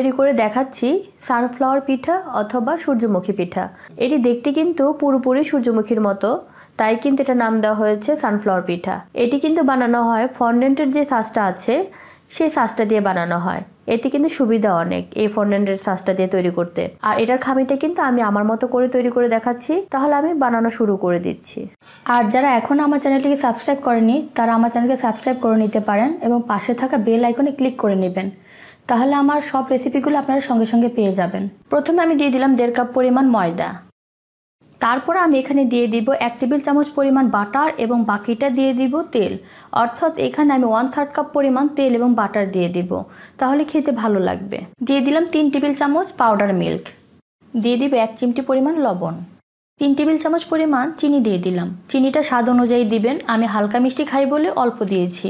তৈরি করে দেখাচ্ছি সানফ্লাওয়ার পিঠা অথবা সূর্যমুখী পিঠা এটি দেখতে কিন্তু পুরোপুরি সূর্যমুখীর মতো তাই কিন্তু এটা নাম দেওয়া হয়েছে সানফ্লাওয়ার পিঠা এটি কিন্তু বানানো হয় ফন্ডেন্টের যে সাজটা আছে সেই সাজটা দিয়ে বানানো হয় এতে কিন্তু সুবিধা অনেক এই ফন্ডেন্টের সাজটা দিয়ে তৈরি করতে আর এটার খামিটা কিন্তু আমি আমার মতো করে তৈরি করে দেখাচ্ছি তাহলে আমি বানানো শুরু করে দিচ্ছি আর যারা এখনও আমার চ্যানেলটিকে সাবস্ক্রাইব করেনি তারা আমার চ্যানেলকে সাবস্ক্রাইব করে নিতে পারেন এবং পাশে থাকা বেল আইকনে ক্লিক করে নেবেন তাহলে আমার সব রেসিপিগুলো আপনারা সঙ্গে সঙ্গে পেয়ে যাবেন প্রথমে আমি দিয়ে দিলাম দেড় কাপ পরিমাণ ময়দা তারপর আমি এখানে দিয়ে দিব এক টেবিল চামচ পরিমাণ বাটার এবং বাকিটা দিয়ে দিব তেল অর্থাৎ এখানে আমি ওয়ান থার্ড কাপ পরিমাণ তেল এবং বাটার দিয়ে দিব তাহলে খেতে ভালো লাগবে দিয়ে দিলাম তিন টেবিল চামচ পাউডার মিল্ক দিয়ে দিব এক চিমটি পরিমাণ লবণ তিন টেবিল চামচ পরিমাণ চিনি দিয়ে দিলাম চিনিটা স্বাদ অনুযায়ী দিবেন আমি হালকা মিষ্টি খাই বলে অল্প দিয়েছি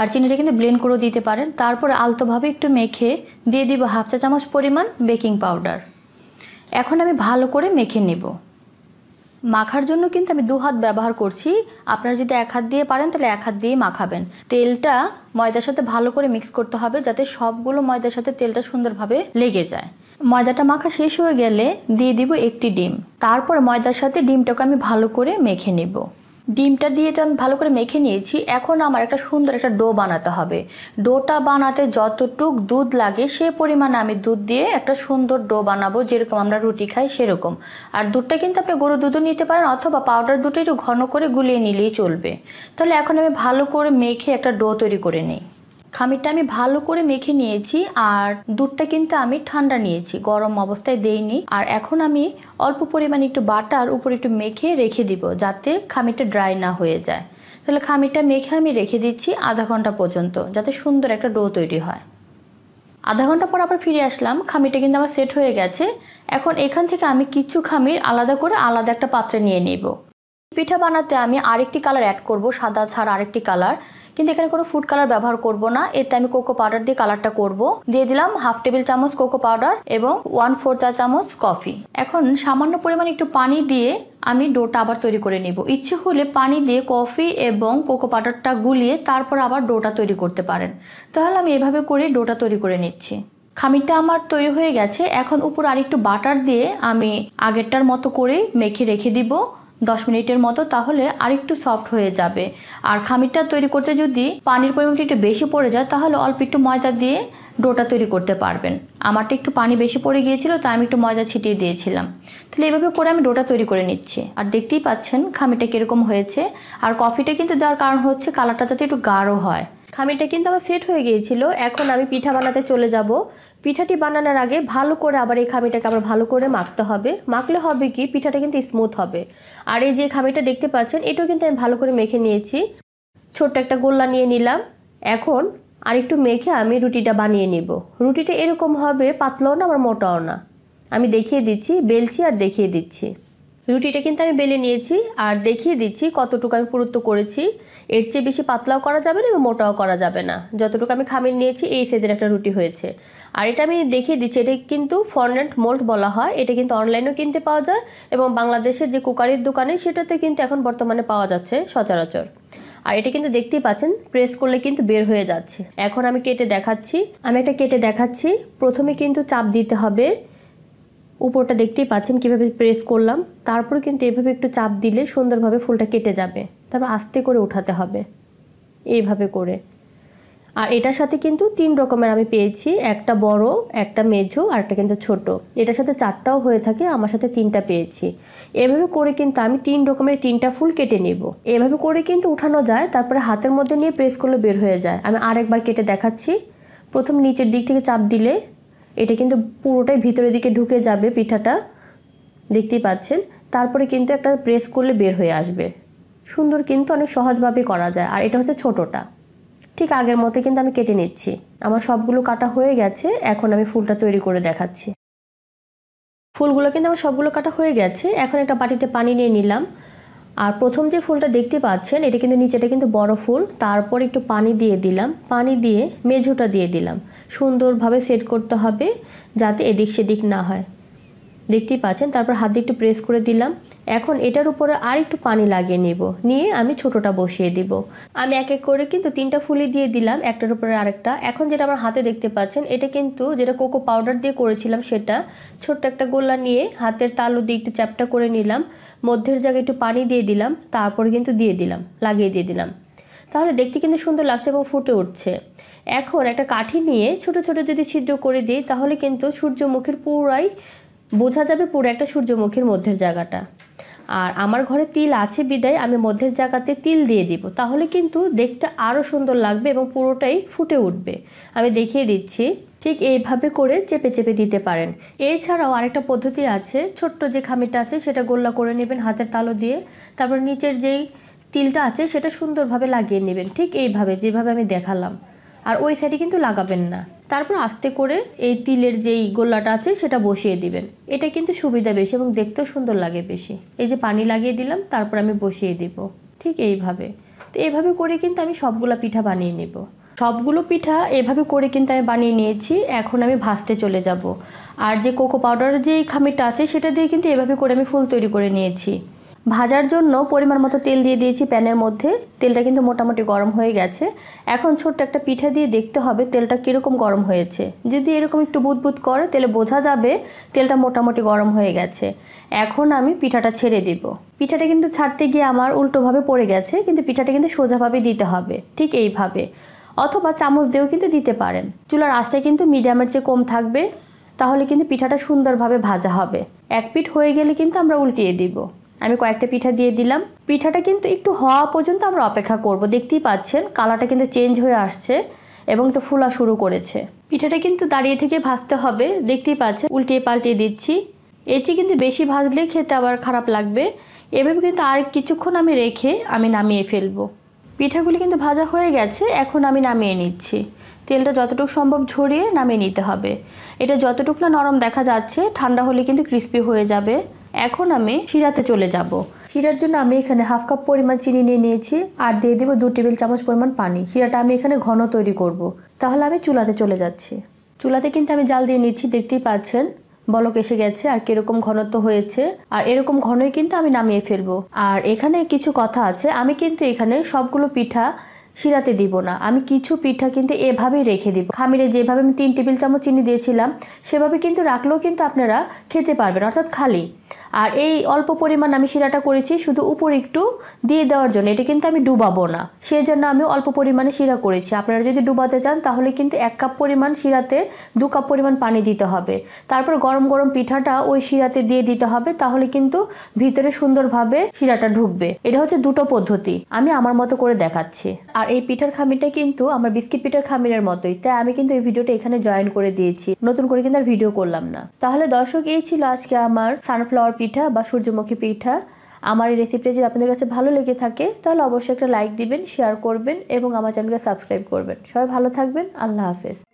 আর চিনিটা কিন্তু ব্লেন্ড করে দিতে পারেন তারপরে আলতোভাবে একটু মেখে দিয়ে দিব হাফ চা চামচ পরিমাণ বেকিং পাউডার এখন আমি ভালো করে মেখে নেব মাখার জন্য কিন্তু আমি দু হাত ব্যবহার করছি আপনারা যদি এক হাত দিয়ে পারেন তাহলে এক হাত দিয়ে মাখাবেন তেলটা ময়দার সাথে ভালো করে মিক্স করতে হবে যাতে সবগুলো ময়দার সাথে তেলটা সুন্দরভাবে লেগে যায় ময়দাটা মাখা শেষ হয়ে গেলে দিয়ে দিব একটি ডিম তারপর ময়দার সাথে ডিমটাকে আমি ভালো করে মেখে নেব ডিমটা দিয়ে তো আমি ভালো করে মেখে নিয়েছি এখন আমার একটা সুন্দর একটা ডো বানাতে হবে ডোটা বানাতে যতটুক দুধ লাগে সে পরিমাণে আমি দুধ দিয়ে একটা সুন্দর ডো বানাবো যেরকম আমরা রুটি খাই সেরকম আর দুধটা কিন্তু আপনি গরু দুধও নিতে পারেন অথবা পাউডার দুটো একটু ঘন করে গুলিয়ে নিলেই চলবে তাহলে এখন আমি ভালো করে মেখে একটা ডো তৈরি করে নিই খামিরটা আমি ভালো করে মেখে নিয়েছি আর দুধটা কিন্তু আমি ঠান্ডা নিয়েছি গরম অবস্থায় দেইনি আর এখন আমি অল্প পরিমাণে একটু বাটার উপরে একটু মেখে রেখে দিব যাতে খামিরটা ড্রাই না হয়ে যায় তাহলে খামিরটা মেখে আমি রেখে দিচ্ছি আধা ঘন্টা পর্যন্ত যাতে সুন্দর একটা ডো তৈরি হয় আধা ঘন্টা পর আবার ফিরে আসলাম খামিটা কিন্তু আমার সেট হয়ে গেছে এখন এখান থেকে আমি কিছু খামির আলাদা করে আলাদা একটা পাত্রে নিয়ে নেব পিঠা বানাতে আমি আরেকটি কালার অ্যাড করব সাদা ছাড়া আরেকটি কালার কিন্তু এখানে কোনো ফুড কালার ব্যবহার করব না এতে আমি কোকো পাউডার দিয়ে কালারটা করব দিয়ে দিলাম হাফ টেবিল চামচ কোকো পাউডার এবং ওয়ান ফোর চা চামচ কফি এখন সামান্য পরিমাণে একটু পানি দিয়ে আমি ডোটা আবার তৈরি করে নিব ইচ্ছে হলে পানি দিয়ে কফি এবং কোকো পাউডারটা গুলিয়ে তারপর আবার ডোটা তৈরি করতে পারেন তাহলে আমি এভাবে করে ডোটা তৈরি করে নিচ্ছি খামিরটা আমার তৈরি হয়ে গেছে এখন উপর আরেকটু বাটার দিয়ে আমি আগেরটার মতো করে মেখে রেখে দিব দশ মিনিটের মতো তাহলে আরেকটু সফট হয়ে যাবে আর খামিরটা তৈরি করতে যদি পানির পরিমাণটা একটু বেশি পড়ে যায় তাহলে অল্প একটু ময়দা দিয়ে ডোটা তৈরি করতে পারবেন আমারটা একটু পানি বেশি পড়ে গিয়েছিল তাই আমি একটু ময়দা ছিটিয়ে দিয়েছিলাম তাহলে এইভাবে করে আমি ডোটা তৈরি করে নিচ্ছি আর দেখতেই পাচ্ছেন খামিটা কীরকম হয়েছে আর কফিটা কিন্তু দেওয়ার কারণ হচ্ছে কালারটা যাতে একটু গাঢ় হয় খামিটা কিন্তু আমার সেট হয়ে গিয়েছিল এখন আমি পিঠা বানাতে চলে যাব পিঠাটি বানানোর আগে ভালো করে আবার এই খামিটাকে আবার ভালো করে মাখতে হবে মাখলে হবে কি পিঠাটা কিন্তু স্মুথ হবে আর এই যে খামিটা দেখতে পাচ্ছেন এটাও কিন্তু আমি ভালো করে মেখে নিয়েছি ছোট্ট একটা গোল্লা নিয়ে নিলাম এখন আর একটু মেখে আমি রুটিটা বানিয়ে নিব রুটিটা এরকম হবে পাতলাও না আবার মোটাও না আমি দেখিয়ে দিচ্ছি বেলছি আর দেখিয়ে দিচ্ছি রুটিটা কিন্তু আমি বেলে নিয়েছি আর দেখিয়ে দিচ্ছি কতটুকু আমি পুরুত্ব করেছি এর চেয়ে বেশি পাতলাও করা যাবে না এবং মোটাও করা যাবে না যতটুকু আমি খামির নিয়েছি এই সেজের একটা রুটি হয়েছে আর এটা আমি দেখিয়ে দিচ্ছি এটা কিন্তু ফর্নেন্ট মোল্ড বলা হয় এটা কিন্তু অনলাইনেও কিনতে পাওয়া যায় এবং বাংলাদেশের যে কুকারির দোকানে সেটাতে কিন্তু এখন বর্তমানে পাওয়া যাচ্ছে সচরাচর আর এটা কিন্তু দেখতেই পাচ্ছেন প্রেস করলে কিন্তু বের হয়ে যাচ্ছে এখন আমি কেটে দেখাচ্ছি আমি এটা কেটে দেখাচ্ছি প্রথমে কিন্তু চাপ দিতে হবে উপরটা দেখতেই পাচ্ছেন কিভাবে প্রেস করলাম তারপর কিন্তু এভাবে একটু চাপ দিলে সুন্দরভাবে ফুলটা কেটে যাবে তারপর আস্তে করে উঠাতে হবে এইভাবে করে আর এটার সাথে কিন্তু তিন রকমের আমি পেয়েছি একটা বড় একটা মেঝো আর একটা কিন্তু ছোট এটার সাথে চারটাও হয়ে থাকে আমার সাথে তিনটা পেয়েছি এভাবে করে কিন্তু আমি তিন রকমের তিনটা ফুল কেটে নেব এভাবে করে কিন্তু উঠানো যায় তারপরে হাতের মধ্যে নিয়ে প্রেস করলে বের হয়ে যায় আমি আরেকবার কেটে দেখাচ্ছি প্রথম নিচের দিক থেকে চাপ দিলে এটা কিন্তু পুরোটাই ভিতরের দিকে ঢুকে যাবে পিঠাটা দেখতেই পাচ্ছেন তারপরে কিন্তু একটা প্রেস করলে বের হয়ে আসবে সুন্দর কিন্তু অনেক সহজভাবে করা যায় আর এটা হচ্ছে ছোটোটা ঠিক আগের মতো কিন্তু আমি কেটে নিচ্ছি আমার সবগুলো কাটা হয়ে গেছে এখন আমি ফুলটা তৈরি করে দেখাচ্ছি ফুলগুলো কিন্তু আমার সবগুলো কাটা হয়ে গেছে এখন একটা বাটিতে পানি নিয়ে নিলাম আর প্রথম যে ফুলটা দেখতে পাচ্ছেন এটা কিন্তু নিচেটা কিন্তু বড় ফুল তারপর একটু পানি দিয়ে দিলাম পানি দিয়ে মেঝোটা দিয়ে দিলাম সুন্দরভাবে সেট করতে হবে যাতে এদিক সেদিক না হয় দেখতেই পাচ্ছেন তারপর হাত দিয়ে একটু প্রেস করে দিলাম এখন এটার উপরে আর একটু পানি লাগিয়ে নিব নিয়ে আমি ছোটোটা বসিয়ে দিব আমি এক এক করে কিন্তু তিনটা ফুলি দিয়ে দিলাম একটার উপরে আরেকটা এখন যেটা আমার হাতে দেখতে পাচ্ছেন এটা কিন্তু যেটা কোকো পাউডার দিয়ে করেছিলাম সেটা ছোট্ট একটা গোল্লা নিয়ে হাতের তালু দিয়ে একটু চ্যাপটা করে নিলাম মধ্যের জায়গায় একটু পানি দিয়ে দিলাম তারপর কিন্তু দিয়ে দিলাম লাগিয়ে দিয়ে দিলাম তাহলে দেখতে কিন্তু সুন্দর লাগছে এবং ফুটে উঠছে এখন একটা কাঠি নিয়ে ছোট ছোট যদি ছিদ্র করে দিই তাহলে কিন্তু সূর্যমুখীর পুরাই বোঝা যাবে পুরো একটা সূর্যমুখীর মধ্যের জায়গাটা আর আমার ঘরে তিল আছে বিদায় আমি মধ্যের জায়গাতে তিল দিয়ে দিব তাহলে কিন্তু দেখতে আরও সুন্দর লাগবে এবং পুরোটাই ফুটে উঠবে আমি দেখিয়ে দিচ্ছি ঠিক এইভাবে করে চেপে চেপে দিতে পারেন এছাড়াও আরেকটা পদ্ধতি আছে ছোট্ট যে খামিটা আছে সেটা গোল্লা করে নেবেন হাতের তালো দিয়ে তারপর নিচের যেই তিলটা আছে সেটা সুন্দরভাবে লাগিয়ে নেবেন ঠিক এইভাবে যেভাবে আমি দেখালাম আর ওই সাইডে কিন্তু লাগাবেন না তারপর আস্তে করে এই তিলের যেই গোল্লাটা আছে সেটা বসিয়ে দিবেন এটা কিন্তু সুবিধা বেশি এবং দেখতেও সুন্দর লাগে বেশি এই যে পানি লাগিয়ে দিলাম তারপর আমি বসিয়ে দিব ঠিক এইভাবে তো এইভাবে করে কিন্তু আমি সবগুলো পিঠা বানিয়ে নেব সবগুলো পিঠা এভাবে করে কিন্তু আমি বানিয়ে নিয়েছি এখন আমি ভাজতে চলে যাব আর যে কোকো পাউডার যে খামিরটা আছে সেটা দিয়ে কিন্তু এভাবে করে আমি ফুল তৈরি করে নিয়েছি ভাজার জন্য পরিমাণ মতো তেল দিয়ে দিয়েছি প্যানের মধ্যে তেলটা কিন্তু মোটামুটি গরম হয়ে গেছে এখন ছোট্ট একটা পিঠা দিয়ে দেখতে হবে তেলটা কীরকম গরম হয়েছে যদি এরকম একটু বুদবুদ করে তাহলে বোঝা যাবে তেলটা মোটামুটি গরম হয়ে গেছে এখন আমি পিঠাটা ছেড়ে দেব পিঠাটা কিন্তু ছাড়তে গিয়ে আমার উল্টোভাবে পড়ে গেছে কিন্তু পিঠাটা কিন্তু সোজাভাবে দিতে হবে ঠিক এইভাবে অথবা চামচ দিয়েও কিন্তু দিতে পারেন চুলার আঁচটা কিন্তু মিডিয়ামের চেয়ে কম থাকবে তাহলে কিন্তু পিঠাটা সুন্দরভাবে ভাজা হবে এক পিঠ হয়ে গেলে কিন্তু আমরা উল্টিয়ে দিব আমি কয়েকটা পিঠা দিয়ে দিলাম পিঠাটা কিন্তু একটু হওয়া পর্যন্ত আমরা অপেক্ষা করব দেখতেই পাচ্ছেন কালারটা কিন্তু চেঞ্জ হয়ে আসছে এবং একটু ফোলা শুরু করেছে পিঠাটা কিন্তু দাঁড়িয়ে থেকে ভাজতে হবে দেখতেই পাচ্ছেন উল্টিয়ে পাল্টিয়ে দিচ্ছি এর চেয়ে কিন্তু বেশি ভাজলে খেতে আবার খারাপ লাগবে এভাবে কিন্তু আর কিছুক্ষণ আমি রেখে আমি নামিয়ে ফেলবো পিঠাগুলি কিন্তু ভাজা হয়ে গেছে এখন আমি নামিয়ে নিচ্ছি তেলটা যতটুকু সম্ভব ঝরিয়ে নামিয়ে নিতে হবে এটা যতটুকু না নরম দেখা যাচ্ছে ঠান্ডা হলে কিন্তু ক্রিস্পি হয়ে যাবে এখন আমি শিরাতে চলে যাব শিরার জন্য আমি এখানে হাফ কাপ পরিমাণ চিনি নিয়ে নিয়েছি আর দিয়ে দেবো দু টেবিল চামচ পরিমাণ পানি শিরাটা আমি এখানে ঘন তৈরি করব। তাহলে আমি চুলাতে চলে যাচ্ছি চুলাতে কিন্তু আমি জাল দিয়ে নিচ্ছি দেখতেই পাচ্ছেন বলক এসে গেছে আর কিরকম ঘনত্ব হয়েছে আর এরকম ঘনই কিন্তু আমি নামিয়ে ফেলবো আর এখানে কিছু কথা আছে আমি কিন্তু এখানে সবগুলো পিঠা শিরাতে দিব না আমি কিছু পিঠা কিন্তু এভাবেই রেখে দিব খামিরে যেভাবে আমি তিন টেবিল চামচ চিনি দিয়েছিলাম সেভাবে কিন্তু রাখলেও কিন্তু আপনারা খেতে পারবেন অর্থাৎ খালি আর এই অল্প পরিমাণ আমি শিরাটা করেছি শুধু উপর একটু দিয়ে দেওয়ার জন্য এটা কিন্তু আমি ডুবাবো না সেই জন্য আমি অল্প পরিমাণে শিরা করেছি আপনারা যদি ডুবাতে চান তাহলে কিন্তু এক কাপ পরিমাণ শিরাতে দু কাপ পরিমাণ পানি দিতে হবে তারপর গরম গরম পিঠাটা ওই শিরাতে দিয়ে দিতে হবে তাহলে কিন্তু ভিতরে সুন্দরভাবে শিরাটা ঢুকবে এটা হচ্ছে দুটো পদ্ধতি আমি আমার মতো করে দেখাচ্ছি আর আর এই পিঠার খামিটা কিন্তু আমার বিস্কিট পিঠার খামিরের মতোই তাই আমি কিন্তু এই ভিডিওটা এখানে জয়েন করে দিয়েছি নতুন করে কিন্তু আর ভিডিও করলাম না তাহলে দর্শক এই ছিল আজকে আমার সানফ্লাওয়ার পিঠা বা সূর্যমুখী পিঠা আমার এই রেসিপিটা যদি আপনাদের কাছে ভালো লেগে থাকে তাহলে অবশ্যই একটা লাইক দিবেন শেয়ার করবেন এবং আমার চ্যানেলকে সাবস্ক্রাইব করবেন সবাই ভালো থাকবেন আল্লাহ হাফেজ